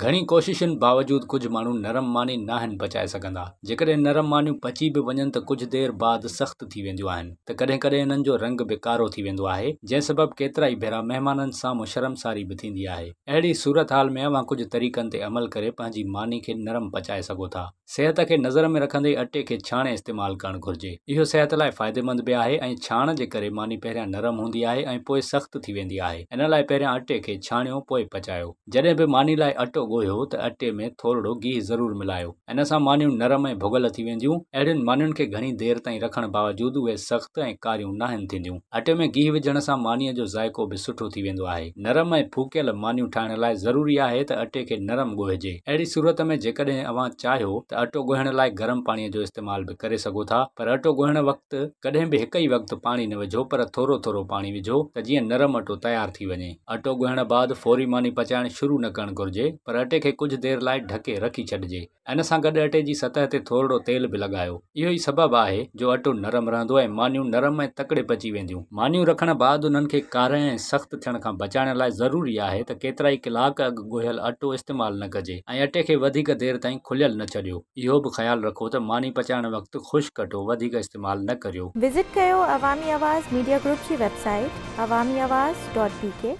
ઘણી કોશિશન باوجود કુજ માણો نرم માની નાહેન બચાઈ સકંદા જકરે نرم માની પચી ભ વજંત કુજ દેર બાદ સખત થી વેંદો આહે ત કડે કડે એનજો રંગ બેકારો થી વેંદો આહે જેન સબબ કેતરાઈ ભરા મહેમાનન સા મશરમસારી ભ થી દિયા હે એડી સુરત હાલ મે આવા કુજ તરીકન તે અમલ કરે પાંજી માની કે نرم બચાઈ સગો થા sehat કે નજર મે રખંદે અટે કે છાણે ઇસ્તેમાલ કરન કરજે યો sehat લાય ફાયદેમંદ બે આહે એ છાણ જે કરે માની પહેરા نرم હોંધી આહે એ પોય સખત થી વેંધી આહે એન લાય પહેરા અટે કે છાણ્યો પોય પચાયો જડે ભ માની લાય અટ अटे में थोरो गिहु ज़रूरु मिलायो हिन सां मानियूं अहिड़ियुनि मानियुनि खे सख़्तु ऐं कारियूं न आहिनि थींदियूं अटे में गिहु विझण सां मानीअ जो मानियूं अहिड़ी सूरत में जेकॾहिं चाहियो त अटो ॻोहण लाइ गरम पाणीअ जो इस्तेमाल बि करे सघो था पर अटो ॻोहण वक़्तु कॾहिं बि हिकु ई वक़्तु पाणी न विझो पर थोरो थोरो पाणी विझो त जीअं नरम अटो तयारु थी वञे अटो ॻोहण बैदिचाइण शुरू न करणु घुरिजे पर पर अटे के कुछ देर लाइ ढके रखी छे इन सा गड अटे की सतह से थोड़ो तेल भी लॻायो इहो ही सबब है जो अटो नरम रह मानी नरम ए तकड़े पची वेंदियूं मानी रखने बाद उन्हनि खे सख्त ऐं सख़्तु थियण खां बचाइण लाइ ज़रूरी है त केतरा ही कलाक अग ॻोहियल अटो इस्तेमाल न कज अटे के देर देरि ताईं खुलियल न छो इहो भी ख्याल रखो तो मानी पचाइण वक्त ख़ुश्क अटो इस्तेमाल न करो विज़िट कर अवामी आवाज़ मीडिया ग्रुप जी website Awami Awaz dot P के